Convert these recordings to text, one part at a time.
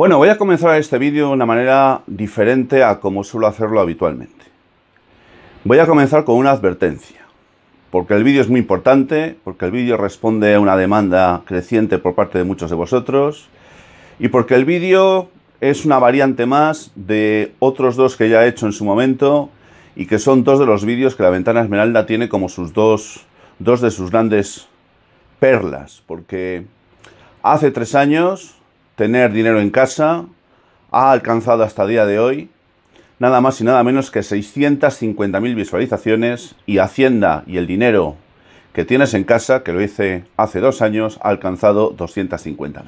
Bueno, voy a comenzar este vídeo de una manera diferente a como suelo hacerlo habitualmente. Voy a comenzar con una advertencia, porque el vídeo es muy importante, porque el vídeo responde a una demanda creciente por parte de muchos de vosotros, y porque el vídeo es una variante más de otros dos que ya he hecho en su momento, y que son dos de los vídeos que la Ventana Esmeralda tiene como sus dos, dos de sus grandes perlas, porque hace tres años tener dinero en casa, ha alcanzado hasta día de hoy nada más y nada menos que 650.000 visualizaciones y Hacienda y el dinero que tienes en casa, que lo hice hace dos años, ha alcanzado 250.000.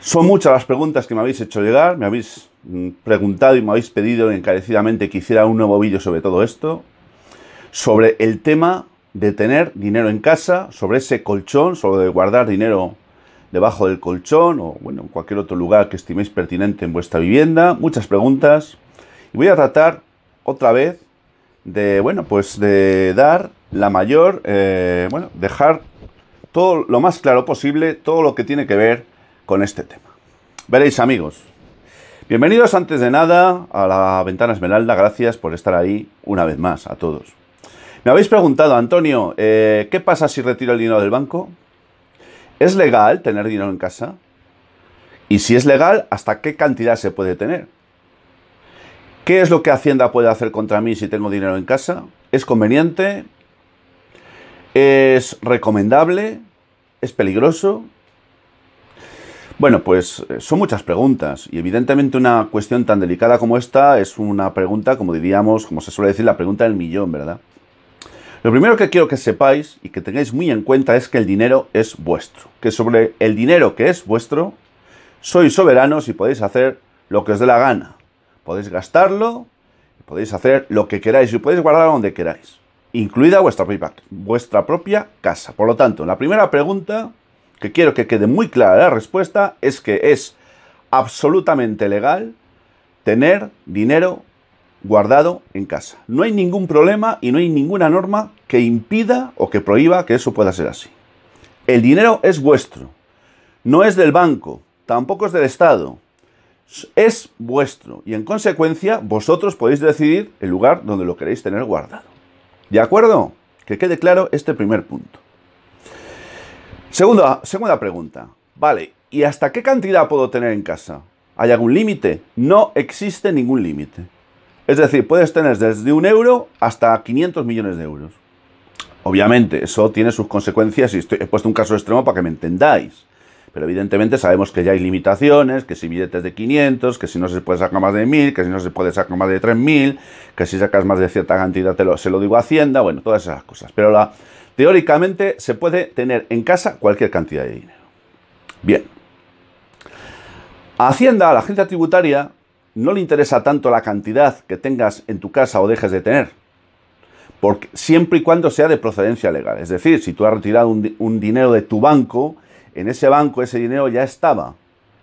Son muchas las preguntas que me habéis hecho llegar, me habéis mm, preguntado y me habéis pedido encarecidamente que hiciera un nuevo vídeo sobre todo esto, sobre el tema de tener dinero en casa, sobre ese colchón, sobre guardar dinero debajo del colchón o bueno, en cualquier otro lugar que estiméis pertinente en vuestra vivienda. Muchas preguntas. Y voy a tratar otra vez de, bueno, pues de dar la mayor, eh, bueno, dejar todo lo más claro posible todo lo que tiene que ver con este tema. Veréis amigos, bienvenidos antes de nada a la Ventana Esmeralda, gracias por estar ahí una vez más a todos. Me habéis preguntado, Antonio, eh, ¿qué pasa si retiro el dinero del banco? ¿Es legal tener dinero en casa? Y si es legal, ¿hasta qué cantidad se puede tener? ¿Qué es lo que Hacienda puede hacer contra mí si tengo dinero en casa? ¿Es conveniente? ¿Es recomendable? ¿Es peligroso? Bueno, pues eh, son muchas preguntas y evidentemente una cuestión tan delicada como esta es una pregunta, como diríamos, como se suele decir, la pregunta del millón, ¿verdad? Lo primero que quiero que sepáis y que tengáis muy en cuenta es que el dinero es vuestro, que sobre el dinero que es vuestro, sois soberanos y podéis hacer lo que os dé la gana. Podéis gastarlo, podéis hacer lo que queráis y podéis guardarlo donde queráis, incluida vuestra propia, vuestra propia casa. Por lo tanto, la primera pregunta que quiero que quede muy clara la respuesta es que es absolutamente legal tener dinero guardado en casa. No hay ningún problema y no hay ninguna norma que impida o que prohíba que eso pueda ser así. El dinero es vuestro, no es del banco, tampoco es del Estado, es vuestro y en consecuencia vosotros podéis decidir el lugar donde lo queréis tener guardado. ¿De acuerdo? Que quede claro este primer punto. Segunda, segunda pregunta. Vale, ¿y hasta qué cantidad puedo tener en casa? ¿Hay algún límite? No existe ningún límite. Es decir, puedes tener desde un euro hasta 500 millones de euros. Obviamente, eso tiene sus consecuencias y estoy, he puesto un caso extremo para que me entendáis. Pero evidentemente sabemos que ya hay limitaciones, que si billetes de 500, que si no se puede sacar más de 1000, que si no se puede sacar más de 3000, que si sacas más de cierta cantidad te lo, se lo digo a Hacienda, bueno, todas esas cosas. Pero teóricamente se puede tener en casa cualquier cantidad de dinero. Bien. Hacienda, la agencia tributaria, no le interesa tanto la cantidad que tengas en tu casa o dejes de tener. Porque siempre y cuando sea de procedencia legal. Es decir, si tú has retirado un, dinero de tu banco, en ese banco ese dinero ya estaba,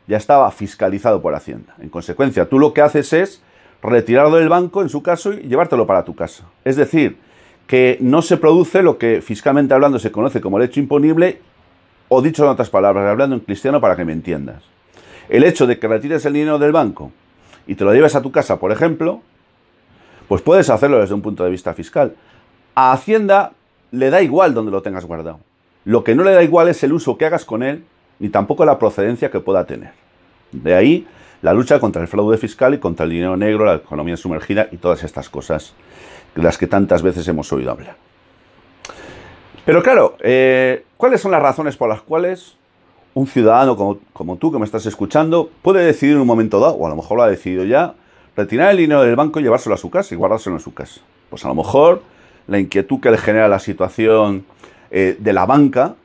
ya estaba fiscalizado por Hacienda. En consecuencia, tú lo que haces es retirarlo del banco, en su caso, y llevártelo para tu casa. Es decir, que no se produce lo que fiscalmente hablando se conoce como el hecho imponible, o dicho en otras palabras, hablando en cristiano para que me entiendas. El hecho de que retires el dinero del banco y te lo llevas a tu casa, por ejemplo, pues puedes hacerlo desde un punto de vista fiscal. A Hacienda le da igual donde lo tengas guardado. Lo que no le da igual es el uso que hagas con él, ni tampoco la procedencia que pueda tener. De ahí la lucha contra el fraude fiscal y contra el dinero negro, la economía sumergida y todas estas cosas de las que tantas veces hemos oído hablar. Pero claro, eh, ¿cuáles son las razones por las cuales un ciudadano como, tú que me estás escuchando puede decidir en un momento dado, o a lo mejor lo ha decidido ya, retirar el dinero del banco y llevárselo a su casa y guardárselo en su casa. Pues a lo mejor la inquietud que le genera la situación eh, de la banca,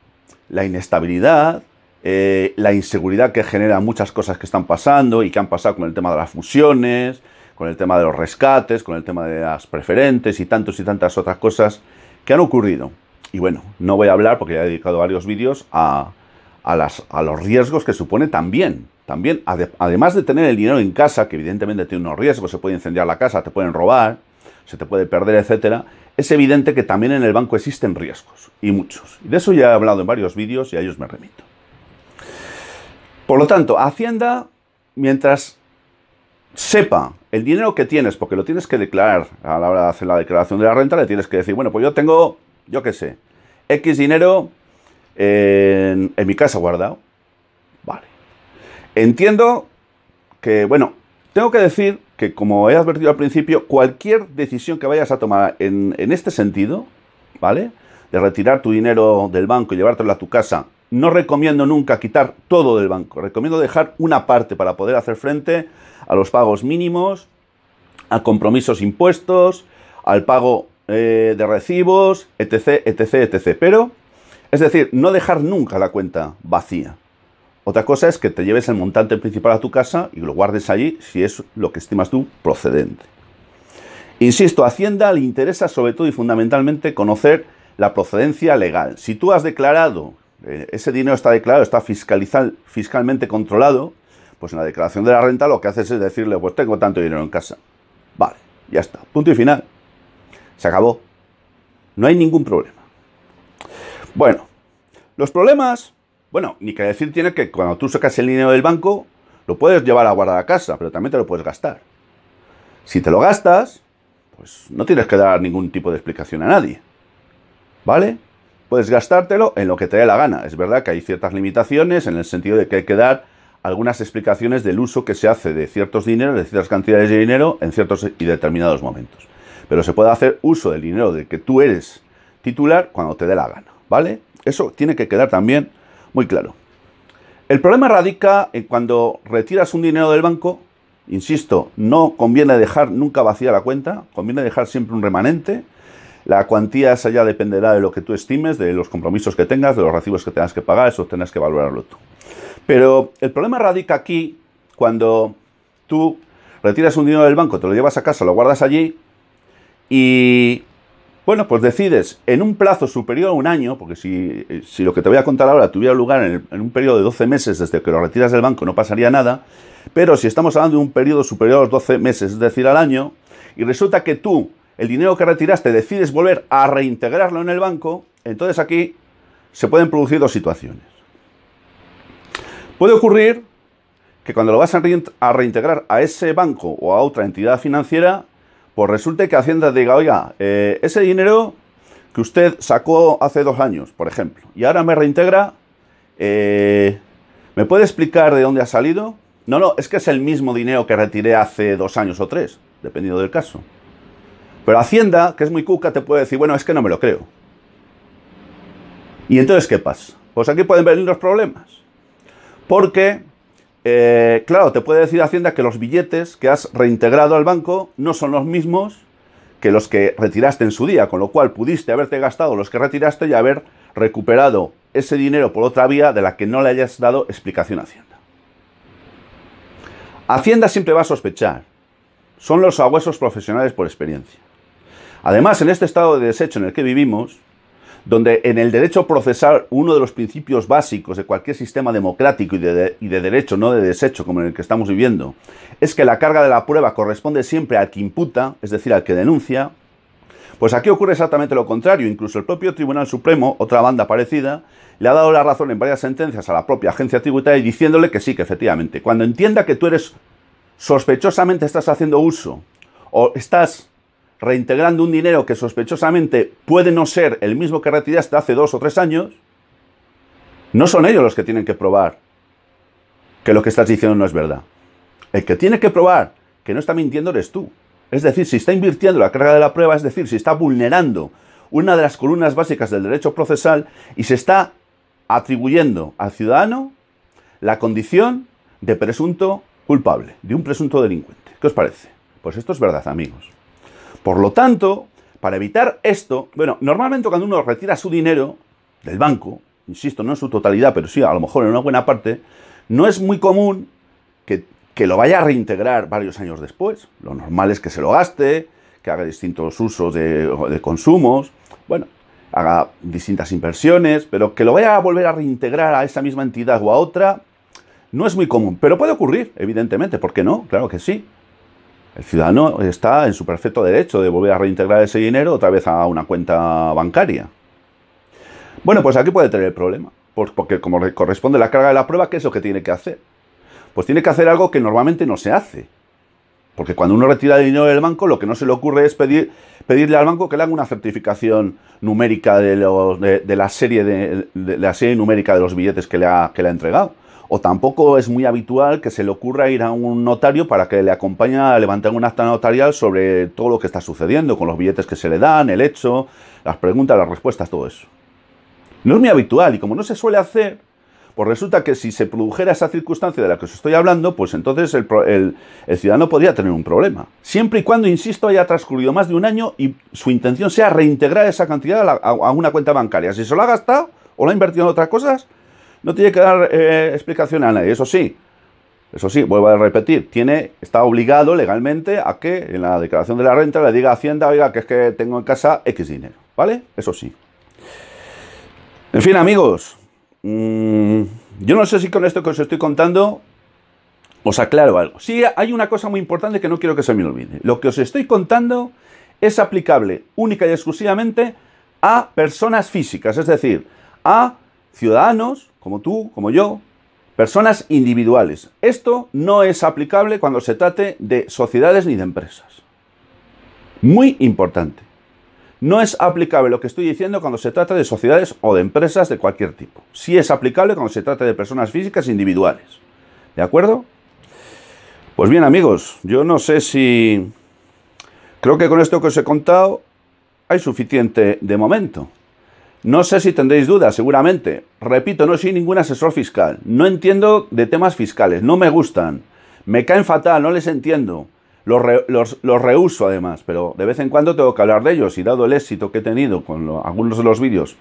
la inestabilidad, eh, la inseguridad que genera muchas cosas que están pasando y que han pasado con el tema de las fusiones, con el tema de los rescates, con el tema de las preferentes y tantos y tantas otras cosas que han ocurrido. Y bueno, no voy a hablar porque ya he dedicado varios vídeos a, a, a los riesgos que supone también. También, además de tener el dinero en casa, que evidentemente tiene unos riesgos, se puede incendiar la casa, te pueden robar, se te puede perder, etcétera, es evidente que también en el banco existen riesgos, y muchos. Y de eso ya he hablado en varios vídeos y a ellos me remito. Por lo tanto, Hacienda, mientras sepa el dinero que tienes, porque lo tienes que declarar a la hora de hacer la declaración de la renta, le tienes que decir, bueno, pues yo tengo, yo qué sé, X dinero en, mi casa guardado. Vale. Entiendo que, bueno, tengo que decir que, como he advertido al principio, cualquier decisión que vayas a tomar en, este sentido, ¿vale? De retirar tu dinero del banco y llevártelo a tu casa, no recomiendo nunca quitar todo del banco. Recomiendo dejar una parte para poder hacer frente a los pagos mínimos, a compromisos impuestos, al pago eh, de recibos, etc, etc, etc. Pero es decir, no dejar nunca la cuenta vacía. Otra cosa es que te lleves el montante principal a tu casa y lo guardes allí si es lo que estimas tú procedente. Insisto, a Hacienda le interesa sobre todo y fundamentalmente conocer la procedencia legal. Si tú has declarado, eh, ese dinero está declarado, está fiscalmente controlado, pues en la declaración de la renta lo que haces es decirle, pues tengo tanto dinero en casa. Vale, ya está, punto y final. Se acabó. No hay ningún problema. Bueno, los problemas, bueno, ni que decir tiene que cuando tú sacas el dinero del banco, lo puedes llevar a guardar a casa, pero también te lo puedes gastar. Si te lo gastas, pues no tienes que dar ningún tipo de explicación a nadie. ¿Vale? Puedes gastártelo en lo que te dé la gana. Es verdad que hay ciertas limitaciones en el sentido de que hay que dar algunas explicaciones del uso que se hace de ciertos dineros, de ciertas cantidades de dinero en ciertos y determinados momentos. Pero se puede hacer uso del dinero de que tú eres titular cuando te dé la gana. ¿Vale? Eso tiene que quedar también muy claro. El problema radica en cuando retiras un dinero del banco, insisto, no conviene dejar nunca vacía la cuenta, conviene dejar siempre un remanente. La cuantía esa ya dependerá de lo que tú estimes, de los compromisos que tengas, de los recibos que tengas que pagar, eso tendrás que valorarlo tú. Pero el problema radica aquí cuando tú retiras un dinero del banco, te lo llevas a casa, lo guardas allí y bueno, pues decides en un plazo superior a un año, porque si, eh, lo que te voy a contar ahora tuviera lugar en, en, un periodo de 12 meses desde que lo retiras del banco no pasaría nada, pero si estamos hablando de un periodo superior a los 12 meses, es decir, al año, y resulta que tú el dinero que retiraste decides volver a reintegrarlo en el banco, entonces aquí se pueden producir dos situaciones. Puede ocurrir que cuando lo vas a reintegrar a ese banco o a otra entidad financiera, pues resulta que Hacienda diga, oiga, eh, ese dinero que usted sacó hace dos años, por ejemplo, y ahora me reintegra, eh, ¿me puede explicar de dónde ha salido? No, no, es que es el mismo dinero que retiré hace dos años o tres, dependiendo del caso. Pero Hacienda, que es muy cuca, te puede decir, bueno, es que no me lo creo. ¿Y entonces qué pasa? Pues aquí pueden venir los problemas. Porque eh, claro, te puede decir Hacienda que los billetes que has reintegrado al banco no son los mismos que los que retiraste en su día, con lo cual pudiste haberte gastado los que retiraste y haber recuperado ese dinero por otra vía de la que no le hayas dado explicación a Hacienda. Hacienda siempre va a sospechar. Son los agüesos profesionales por experiencia. Además, en este estado de desecho en el que vivimos, donde en el derecho procesal uno de los principios básicos de cualquier sistema democrático y de, y de, derecho, no de desecho, como en el que estamos viviendo, es que la carga de la prueba corresponde siempre al que imputa, es decir, al que denuncia, pues aquí ocurre exactamente lo contrario, incluso el propio Tribunal Supremo, otra banda parecida, le ha dado la razón en varias sentencias a la propia agencia tributaria diciéndole que sí, que efectivamente, cuando entienda que tú eres sospechosamente estás haciendo uso o estás reintegrando un dinero que sospechosamente puede no ser el mismo que retiraste hace dos o tres años, no son ellos los que tienen que probar que lo que estás diciendo no es verdad. El que tiene que probar que no está mintiendo eres tú. Es decir, si está invirtiendo la carga de la prueba, es decir, si está vulnerando una de las columnas básicas del derecho procesal y se está atribuyendo al ciudadano la condición de presunto culpable, de un presunto delincuente. ¿Qué os parece? Pues esto es verdad, amigos. Por lo tanto, para evitar esto, bueno, normalmente cuando uno retira su dinero del banco, insisto, no en su totalidad, pero sí a lo mejor en una buena parte, no es muy común que, lo vaya a reintegrar varios años después. Lo normal es que se lo gaste, que haga distintos usos de, de consumos, bueno, haga distintas inversiones, pero que lo vaya a volver a reintegrar a esa misma entidad o a otra, no es muy común, pero puede ocurrir, evidentemente, ¿por qué no? Claro que sí. El ciudadano está en su perfecto derecho de volver a reintegrar ese dinero otra vez a una cuenta bancaria. Bueno, pues aquí puede tener el problema, porque como le corresponde la carga de la prueba, ¿qué es lo que tiene que hacer? Pues tiene que hacer algo que normalmente no se hace. Porque cuando uno retira el dinero del banco, lo que no se le ocurre es pedirle al banco que le haga una certificación numérica de, la, serie la serie numérica de los billetes que le ha entregado o tampoco es muy habitual que se le ocurra ir a un notario para que le acompañe a levantar un acta notarial sobre todo lo que está sucediendo, con los billetes que se le dan, el hecho, las preguntas, las respuestas, todo eso. No es muy habitual y como no se suele hacer, pues resulta que si se produjera esa circunstancia de la que os estoy hablando, pues entonces el, ciudadano podría tener un problema. Siempre y cuando, insisto, haya transcurrido más de un año y su intención sea reintegrar esa cantidad a, a una cuenta bancaria. Si se lo ha gastado o lo ha invertido en otras cosas, no tiene que dar eh, explicación a nadie, eso sí. Eso sí, vuelvo a repetir, tiene, está obligado legalmente a que en la declaración de la renta le diga a Hacienda, oiga, que es que tengo en casa X dinero, ¿vale? Eso sí. En fin, amigos, mm, yo no sé si con esto que os estoy contando os aclaro algo. Sí, hay una cosa muy importante que no quiero que se me olvide. Lo que os estoy contando es aplicable única y exclusivamente a personas físicas, es decir, a ciudadanos como tú, como yo, personas individuales. Esto no es aplicable cuando se trate de sociedades ni de empresas. Muy importante. No es aplicable lo que estoy diciendo cuando se trata de sociedades o de empresas de cualquier tipo. Sí es aplicable cuando se trata de personas físicas individuales. ¿De acuerdo? Pues bien amigos, yo no sé si... Creo que con esto que os he contado hay suficiente de momento. No sé si tendréis dudas, seguramente. Repito, no soy ningún asesor fiscal. No entiendo de temas fiscales, no me gustan. Me caen fatal, no les entiendo. Los, rehuso además, pero de vez en cuando tengo que hablar de ellos y dado el éxito que he tenido con algunos de los vídeos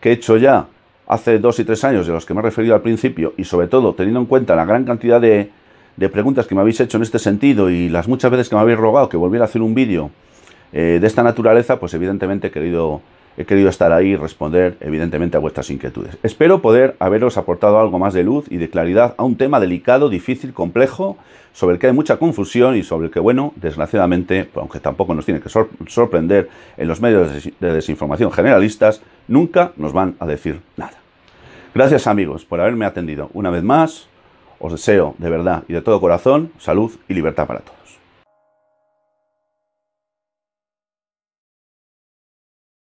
que he hecho ya hace dos y tres años de los que me he referido al principio y sobre todo teniendo en cuenta la gran cantidad de, preguntas que me habéis hecho en este sentido y las muchas veces que me habéis rogado que volviera a hacer un vídeo eh, de esta naturaleza, pues evidentemente he querido He querido estar ahí y responder, evidentemente, a vuestras inquietudes. Espero poder haberos aportado algo más de luz y de claridad a un tema delicado, difícil, complejo, sobre el que hay mucha confusión y sobre el que, bueno, desgraciadamente, pues, aunque tampoco nos tiene que sorprender en los medios de desinformación generalistas, nunca nos van a decir nada. Gracias amigos por haberme atendido. Una vez más, os deseo de verdad y de todo corazón salud y libertad para todos.